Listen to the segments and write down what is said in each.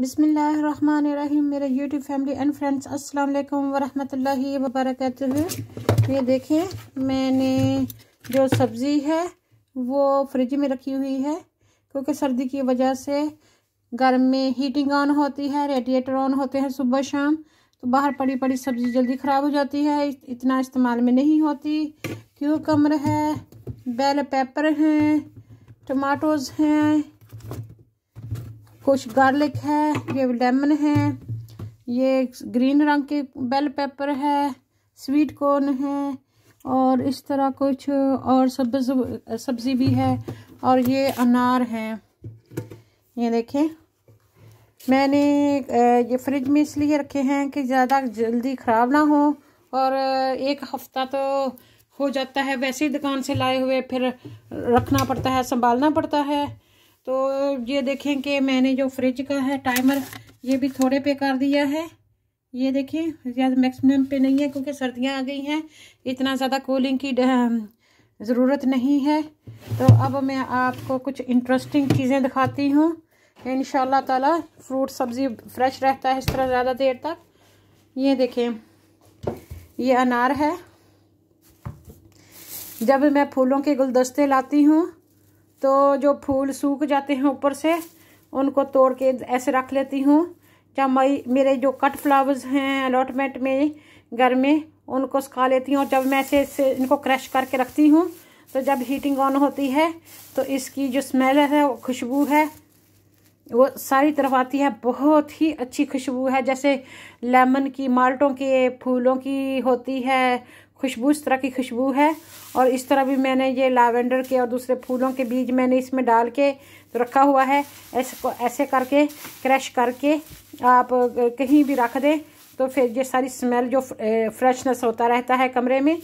बिसमीम मेरे YouTube family and friends अस्सलाम वालेकुम वरहमतुल्लाहि वबरकatuh ये देखें मैंने जो सब्ज़ी है वो फ्रिज में रखी हुई है क्योंकि सर्दी की वजह से घर में हीटिंग ऑन होती है रेडिएटर ऑन होते हैं सुबह शाम तो बाहर पड़ी पड़ी सब्ज़ी जल्दी ख़राब हो जाती है इतना इस्तेमाल में नहीं होती कमर है बेल पेपर हैं टमाटोज़ हैं कुछ गार्लिक है ये लेमन है ये ग्रीन रंग के बेल पेपर है स्वीट कॉर्न है और इस तरह कुछ और सब्ज सब्ज़ी भी है और ये अनार है ये देखें मैंने ये फ्रिज में इसलिए रखे हैं कि ज़्यादा जल्दी ख़राब ना हो और एक हफ़्ता तो हो जाता है वैसे ही दुकान से लाए हुए फिर रखना पड़ता है संभालना पड़ता है तो ये देखें कि मैंने जो फ्रिज का है टाइमर ये भी थोड़े पे कर दिया है ये देखें ज़्यादा मैक्सिमम पे नहीं है क्योंकि सर्दियां आ गई हैं इतना ज़्यादा कूलिंग की ज़रूरत नहीं है तो अब मैं आपको कुछ इंटरेस्टिंग चीज़ें दिखाती हूँ इन ताला फ्रूट सब्ज़ी फ्रेश रहता है इस तरह ज़्यादा देर तक ये देखें ये अनार है जब मैं फूलों के गुलदस्ते लाती हूँ तो जो फूल सूख जाते हैं ऊपर से उनको तोड़ के ऐसे रख लेती हूँ या मई मेरे जो कट फ्लावर्स हैं अलॉटमेंट में घर में उनको सुखा लेती हूँ और जब मैं ऐसे इससे इनको क्रश करके रखती हूँ तो जब हीटिंग ऑन होती है तो इसकी जो स्मेल है वो खुशबू है वो सारी तरफ आती है बहुत ही अच्छी खुशबू है जैसे लेमन की माल्टों के फूलों की होती है खुशबू इस तरह की खुशबू है और इस तरह भी मैंने ये लैवेंडर के और दूसरे फूलों के बीज मैंने इसमें डाल के तो रखा हुआ है ऐसे ऐसे करके क्रश करके आप कहीं भी रख दें तो फिर ये सारी स्मेल जो फ्रेशनेस होता रहता है कमरे में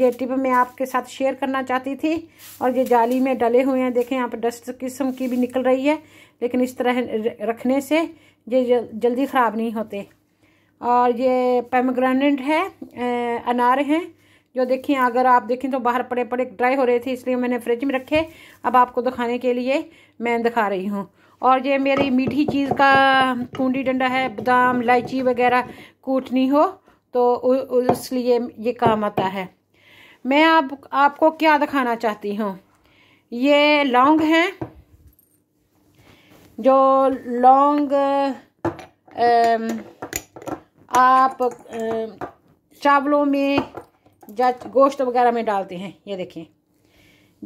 ये टिप मैं आपके साथ शेयर करना चाहती थी और ये जाली में डले हुए हैं देखें यहाँ पर डस्ट किस्म की भी निकल रही है लेकिन इस तरह रखने से ये जल्दी ख़राब नहीं होते और ये पेमग्रेनेट है अनार हैं जो देखें अगर आप देखें तो बाहर पड़े पड़े ड्राई हो रहे थे इसलिए मैंने फ्रिज में रखे अब आपको दिखाने के लिए मैं दिखा रही हूँ और ये मेरी मीठी चीज़ का कूडी डंडा है बादाम इलायची वगैरह कूटनी हो तो इसलिए ये काम आता है मैं आप आपको क्या दिखाना चाहती हूँ ये लौंग हैं जो लौंग आप चावलों में या गोश्त वगैरह में डालते हैं ये देखें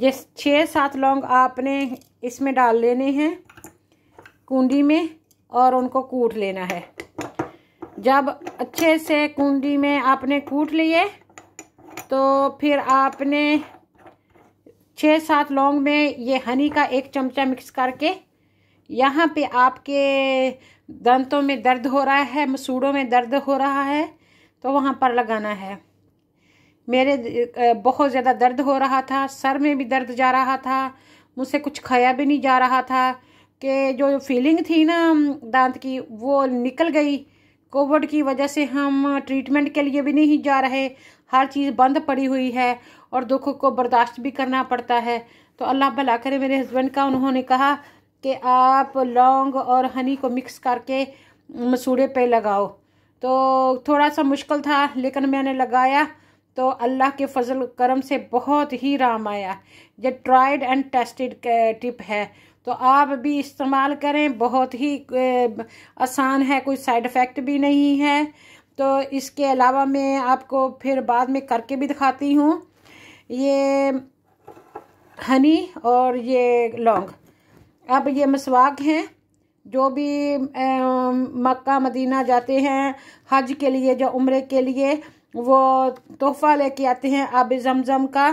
ये छः सात लौंग आपने इसमें डाल लेने हैं कुंडी में और उनको कूट लेना है जब अच्छे से कुंडी में आपने कूट लिए तो फिर आपने छः सात लौंग में ये हनी का एक चमचा मिक्स करके यहाँ पे आपके दांतों में दर्द हो रहा है मसूड़ों में दर्द हो रहा है तो वहाँ पर लगाना है मेरे बहुत ज़्यादा दर्द हो रहा था सर में भी दर्द जा रहा था मुझसे कुछ खाया भी नहीं जा रहा था कि जो फीलिंग थी ना दांत की वो निकल गई कोविड की वजह से हम ट्रीटमेंट के लिए भी नहीं जा रहे हर चीज़ बंद पड़ी हुई है और दुख को बर्दाश्त भी करना पड़ता है तो अल्लाह भला करे मेरे हस्बैंड का उन्होंने कहा कि आप लौंग और हनी को मिक्स करके मसूड़े पे लगाओ तो थोड़ा सा मुश्किल था लेकिन मैंने लगाया तो अल्लाह के फजल करम से बहुत ही राम आया ये ट्राइड एंड टेस्टेड टिप है तो आप भी इस्तेमाल करें बहुत ही आसान है कोई साइड इफ़ेक्ट भी नहीं है तो इसके अलावा मैं आपको फिर बाद में करके भी दिखाती हूँ ये हनी और ये लौंग अब ये मसवाक हैं जो भी मक्का मदीना जाते हैं हज के लिए जो उम्र के लिए वो तोहफा लेके आते हैं आब जमज़म का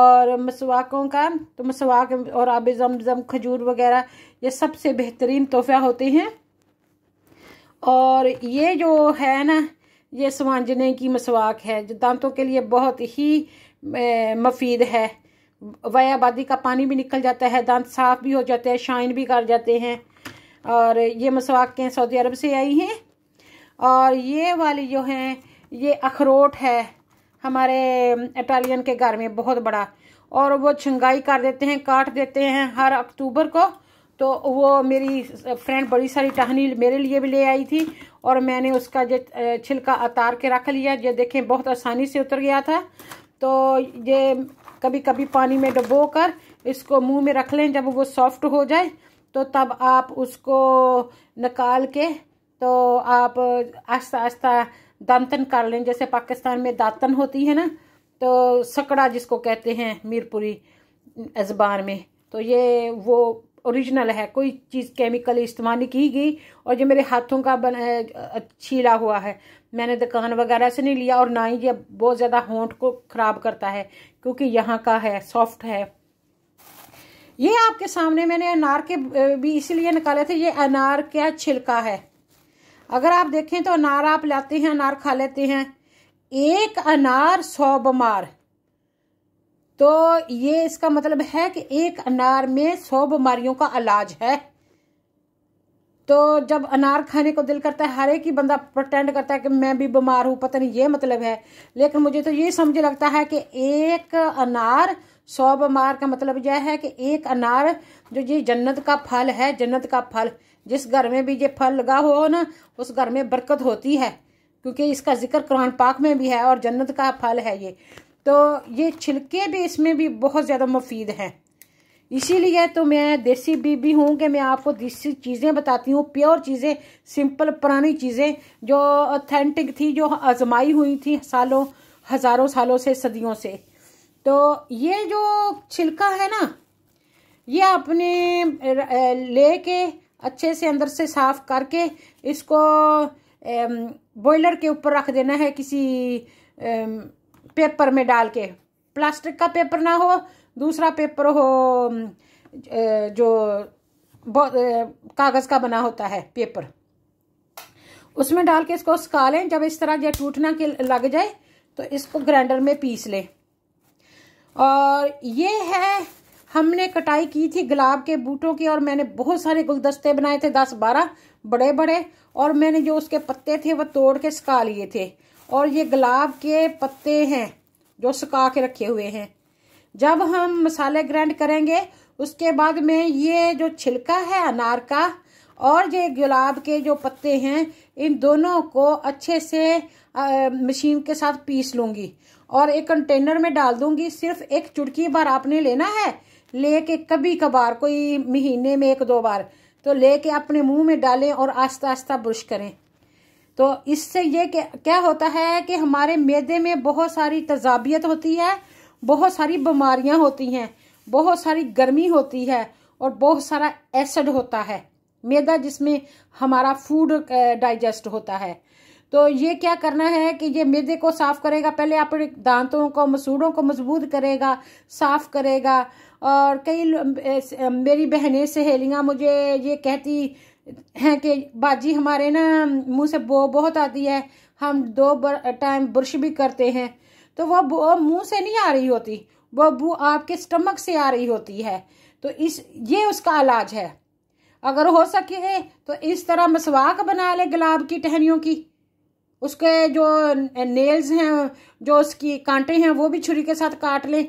और मसवाकों का तो मसवाक और आब जमज़म खजूर वगैरह ये सबसे बेहतरीन तोहफा होते हैं और ये जो है ना ये समझने की मसवाक है जो दांतों के लिए बहुत ही मफीद है आबादी का पानी भी निकल जाता है दांत साफ भी हो जाते हैं शाइन भी कर जाते हैं और ये मसवाकें सऊदी अरब से आई हैं और ये वाली जो हैं ये अखरोट है हमारे इटालियन के घर में बहुत बड़ा और वो छंगाई कर देते हैं काट देते हैं हर अक्टूबर को तो वो मेरी फ्रेंड बड़ी सारी टहनी मेरे लिए भी ले आई थी और मैंने उसका जो छिलका उतार के रख लिया जो देखें बहुत आसानी से उतर गया था तो ये कभी कभी पानी में डुबो कर इसको मुंह में रख लें जब वो सॉफ्ट हो जाए तो तब आप उसको निकाल के तो आप आस्ता आस्ता दांतन कर लें जैसे पाकिस्तान में दातन होती है ना तो सकड़ा जिसको कहते हैं मीरपुरी अजबार में तो ये वो ओरिजिनल है कोई चीज़ केमिकल इस्तेमाल नहीं की गई और ये मेरे हाथों का बना छीला हुआ है मैंने दुकान वगैरह से नहीं लिया और ना ही ये बहुत ज़्यादा होंठ को ख़राब करता है क्योंकि यहाँ का है सॉफ्ट है ये आपके सामने मैंने अनार के भी इसीलिए निकाले थे ये अनार का छिलका है अगर आप देखें तो अनार आप लाते हैं अनार खा लेते हैं एक अनार सौ बीमार तो ये इसका मतलब है कि एक अनार में सौ बीमारियों का इलाज है तो जब अनार खाने को दिल करता है हर एक ही बंदा प्रटेंड करता है कि मैं भी बीमार हूँ पता नहीं ये मतलब है लेकिन मुझे तो ये समझ लगता है कि एक अनार सौ बीमार का मतलब यह है कि एक अनार जो ये जन्नत का फल है जन्नत का फल जिस घर में भी ये फल लगा हो ना उस घर में बरकत होती है क्योंकि इसका जिक्र कुरान पाक में भी है और जन्नत का फल है ये तो ये छिलके भी इसमें भी बहुत ज़्यादा मुफीद हैं इसीलिए तो मैं देसी बीबी हूँ कि मैं आपको देसी चीज़ें बताती हूँ प्योर चीज़ें सिंपल पुरानी चीज़ें जो ऑथेंटिक थी जो आजमाई हुई थी सालों हज़ारों सालों से सदियों से तो ये जो छिलका है ना ये आपने के अच्छे से अंदर से साफ करके इसको बॉयलर के ऊपर रख देना है किसी पेपर में डाल के प्लास्टिक का पेपर ना हो दूसरा पेपर हो जो कागज़ का बना होता है पेपर उसमें डाल के इसको सुखा लें जब इस तरह जब टूटना के लग जाए तो इसको ग्राइंडर में पीस लें और ये है हमने कटाई की थी गुलाब के बूटों की और मैंने बहुत सारे गुलदस्ते बनाए थे दस बारह बड़े बड़े और मैंने जो उसके पत्ते थे वो तोड़ के सुखा लिए थे और ये गुलाब के पत्ते हैं जो सुखा के रखे हुए हैं जब हम मसाले ग्राइंड करेंगे उसके बाद में ये जो छिलका है अनार का और ये गुलाब के जो पत्ते हैं इन दोनों को अच्छे से मशीन के साथ पीस लूंगी और एक कंटेनर में डाल दूंगी सिर्फ एक चुटकी बार आपने लेना है लेके कभी कभार कोई महीने में एक दो बार तो लेके अपने मुंह में डालें और आस्ता आस्ता ब्रश करें तो इससे ये क्या होता है कि हमारे मैदे में बहुत सारी तजाबियत होती है बहुत सारी बीमारियां होती हैं बहुत सारी गर्मी होती है और बहुत सारा एसिड होता है मैदा जिसमें हमारा फूड डाइजेस्ट होता है तो ये क्या करना है कि ये मैदे को साफ करेगा पहले आप दांतों को मसूड़ों को मजबूत करेगा साफ करेगा और कई मेरी बहनें सहेलियाँ मुझे ये कहती हैं कि बाजी हमारे ना मुंह से बो बहुत आती है हम दो टाइम ब्रश भी करते हैं तो वह मुंह से नहीं आ रही होती वह बू आपके स्टमक से आ रही होती है तो इस ये उसका इलाज है अगर हो सके तो इस तरह मसवाक बना ले गुलाब की टहनियों की उसके जो नेल्स हैं जो उसकी कांटे हैं वो भी छुरी के साथ काट लें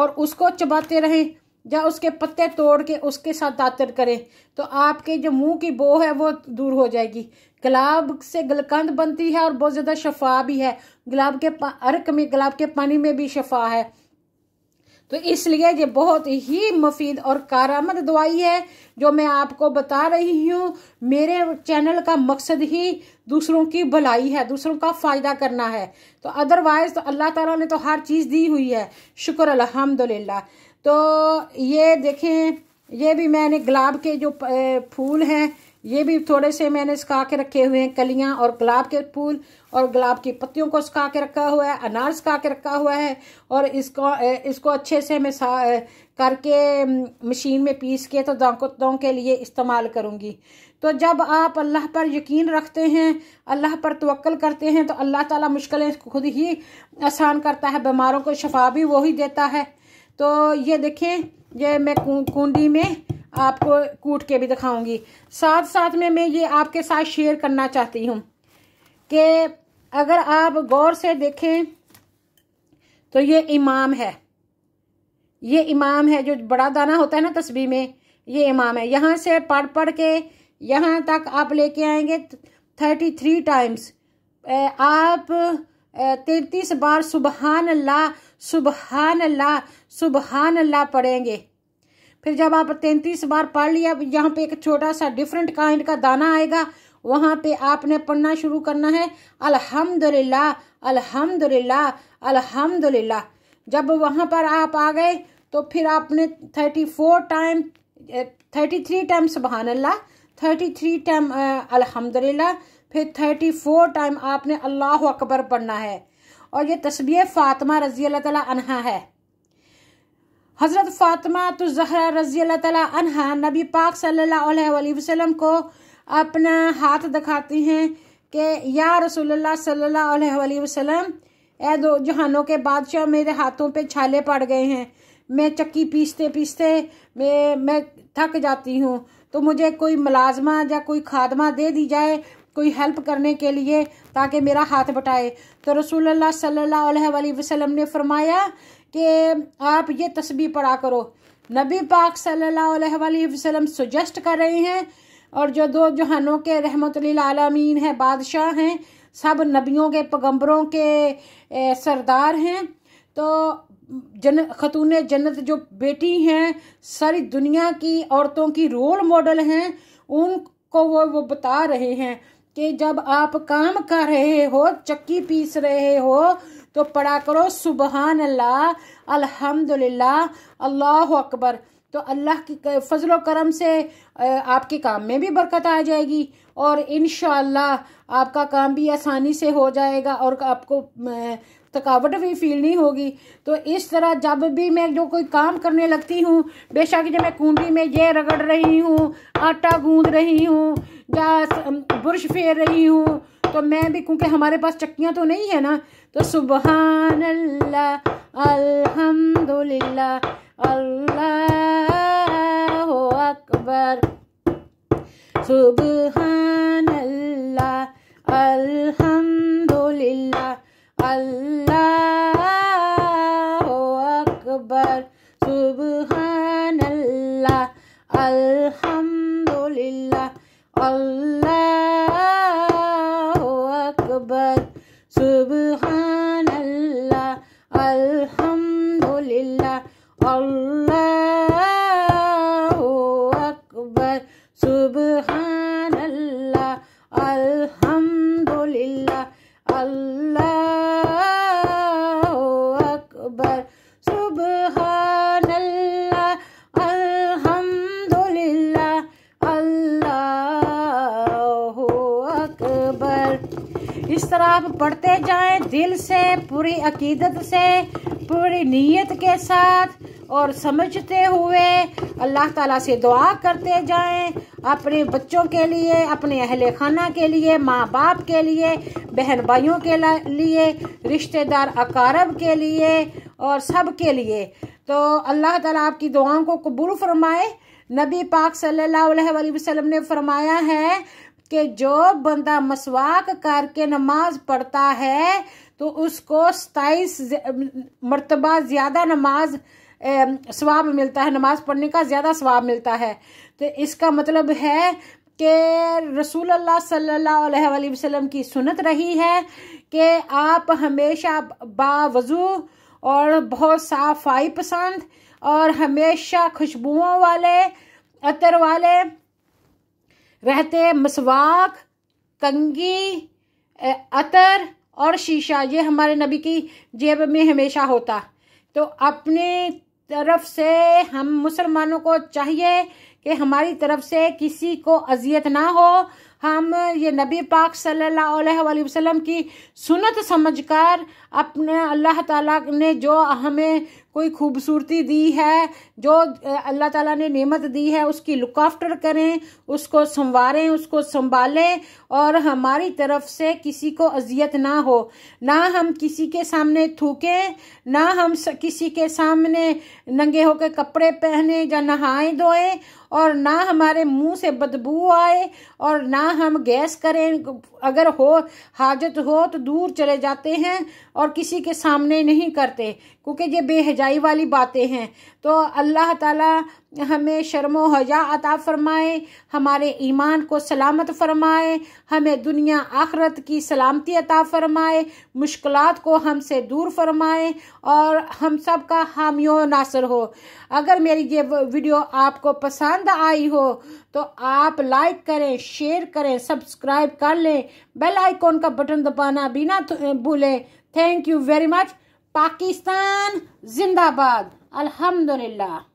और उसको चबाते रहें या उसके पत्ते तोड़ के उसके साथ दातर करें तो आपके जो मुंह की बो है वो दूर हो जाएगी गुलाब से गलकंद बनती है और बहुत ज़्यादा शफा भी है गुलाब के अर्क में गुलाब के पानी में भी शफा है तो इसलिए ये बहुत ही मुफीद और कारामद दवाई है जो मैं आपको बता रही हूँ मेरे चैनल का मकसद ही दूसरों की भलाई है दूसरों का फ़ायदा करना है तो अदरवाइज़ तो अल्लाह ताला ने तो हर चीज़ दी हुई है शुक्र अल्हम्दुलिल्लाह तो ये देखें ये भी मैंने गुलाब के जो फूल हैं ये भी थोड़े से मैंने सुखा के रखे हुए हैं कलियां और गुलाब के फूल और गुलाब की पत्तियों को सुखा के रखा हुआ है अनार सुखा के रखा हुआ है और इसको इसको अच्छे से मैं करके मशीन में पीस के तो दांकों के लिए इस्तेमाल करूँगी तो जब आप अल्लाह पर यकीन रखते हैं अल्लाह पर तवक्ल करते हैं तो अल्लाह ताला मुश्किलें खुद ही आसान करता है बीमारों को शफा भी वही देता है तो ये देखें ये मैं कुंडी में आपको कूट के भी दिखाऊंगी साथ साथ में मैं ये आपके साथ शेयर करना चाहती हूँ कि अगर आप गौर से देखें तो ये इमाम है ये इमाम है जो बड़ा दाना होता है ना तस्वीर में ये इमाम है यहाँ से पढ़ पढ़ के यहाँ तक आप लेके आएंगे थर्टी थ्री टाइम्स आप तैतीस बार सुबहान ला सुबहान ला सुबहान ला पढ़ेंगे फिर जब आप तैतीस बार पढ़ लिया यहाँ पे एक छोटा सा डिफरेंट काइंड का दाना आएगा वहाँ पे आपने पढ़ना शुरू करना है अल्हम्दुलिल्लाह अल्हम्दुलिल्लाह अल्हम्दुलिल्लाह जब वहाँ पर आप आ गए तो फिर आपने thirty four time thirty three time सुबहान अल्लाह थर्टी थ्री टाइम अल्हम्दुलिल्लाह फिर थर्टी फोर टाइम आपने अल्लाह अकबर पढ़ना है और ये तस्बी फ़ातिमा रजी अल्लाह ताला अनहा है हज़रत फ़ातिमा तो जहरा रजी अल्लाह ताला अनहा नबी पाक सल्ला वसलम को अपना हाथ दिखाती हैं कि या रसोल्ला सल्ला वसलम ए दो जहानों के बादशाह मेरे हाथों पे छाले पड़ गए हैं मैं चक्की पीसते पीसते मैं मैं थक जाती हूँ तो मुझे कोई मुलाजमा या कोई खादमा दे दी जाए कोई हेल्प करने के लिए ताकि मेरा हाथ बटाए तो रसूलुल्लाह सल्लल्लाहु अलैहि वसल्लम ने फरमाया कि आप ये तस्वीर पढ़ा करो नबी पाक सल्लल्लाहु अलैहि वसल्लम सुजेस्ट कर रहे हैं और जो दो जहानों के रहमत आलमीन हैं बादशाह हैं सब नबियों के पैगम्बरों के सरदार हैं तो जन खतून जन्नत जो बेटी हैं सारी दुनिया की औरतों की रोल मॉडल हैं उनको वो वो बता रहे हैं कि जब आप काम कर रहे हो चक्की पीस रहे हो तो पढ़ा करो सुबहान अल्लाह अल्हम्दुलिल्लाह अल्लाह अकबर तो अल्लाह की फजलो करम से आपके काम में भी बरकत आ जाएगी और इन आपका काम भी आसानी से हो जाएगा और आपको थकावट भी फील नहीं होगी तो इस तरह जब भी मैं जो कोई काम करने लगती हूँ बेशक जब मैं कुंडी में ये रगड़ रही हूँ आटा गूंद रही हूँ या बुरश फेर रही हूँ तो मैं भी क्योंकि हमारे पास चक्कियाँ तो नहीं है ना तो सुबह अल्हम्दुलिल्लाह अल्लाह अकबर सुबह अल्लाह इस तरह आप पढ़ते जाएं दिल से पूरी अकीदत से पूरी नीयत के साथ और समझते हुए अल्लाह ताला से दुआ करते जाएं अपने बच्चों के लिए अपने अहल खाना के लिए माँ बाप के लिए बहन भाइयों के लिए रिश्तेदार अकारब के लिए और सब के लिए तो अल्लाह ताला आपकी दुआओं को कबूल फरमाए नबी पाक सल्लल्लाहु अलैहि वसल्लम ने फरमाया है कि जो बंदा मसवाक करके नमाज पढ़ता है तो उसको सताईस मरतबा ज़्यादा नमाज स्वाब मिलता है नमाज पढ़ने का ज़्यादा स्वाब मिलता है तो इसका मतलब है कि रसूल अल्लाह सल्लल्लाहु अलैहि वसल्लम की सुनत रही है कि आप हमेशा बावज़ू और बहुत साफ़ाई पसंद और हमेशा खुशबुओं वाले अतर वाले रहते मसवाक कंगी अतर और शीशा ये हमारे नबी की जेब में हमेशा होता तो अपने तरफ से हम मुसलमानों को चाहिए कि हमारी तरफ से किसी को अजियत ना हो हम ये नबी पाक सल्लल्लाहु अलैहि वसल्लम की सुनत समझकर अपने अल्लाह ताला ने जो हमें कोई खूबसूरती दी है जो अल्लाह ताला ने नेमत दी है उसकी लुक आफ्टर करें उसको संवारें उसको संभालें और हमारी तरफ से किसी को अजियत ना हो ना हम किसी के सामने थूकें ना हम किसी के सामने नंगे होकर कपड़े पहने या नहाएं धोएं और ना हमारे मुंह से बदबू आए और ना हम गैस करें अगर हो हाजत हो तो दूर चले जाते हैं और किसी के सामने नहीं करते क्योंकि ये बेहजाई वाली बातें हैं तो अल्लाह ताला हमें शर्म हजा अता फ़रमाए हमारे ईमान को सलामत फ़रमाए हमें दुनिया आखरत की सलामती अता फ़रमाए मुश्किल को हमसे दूर फरमाए और हम सब का हामियों नासर हो अगर मेरी ये वीडियो आपको पसंद आई हो तो आप लाइक करें शेयर करें सब्सक्राइब कर लें बेल आइकॉन का बटन दबाना भी ना तो-, भूलें Thank you very much. Pakistan Zindabad. Alhamdulillah.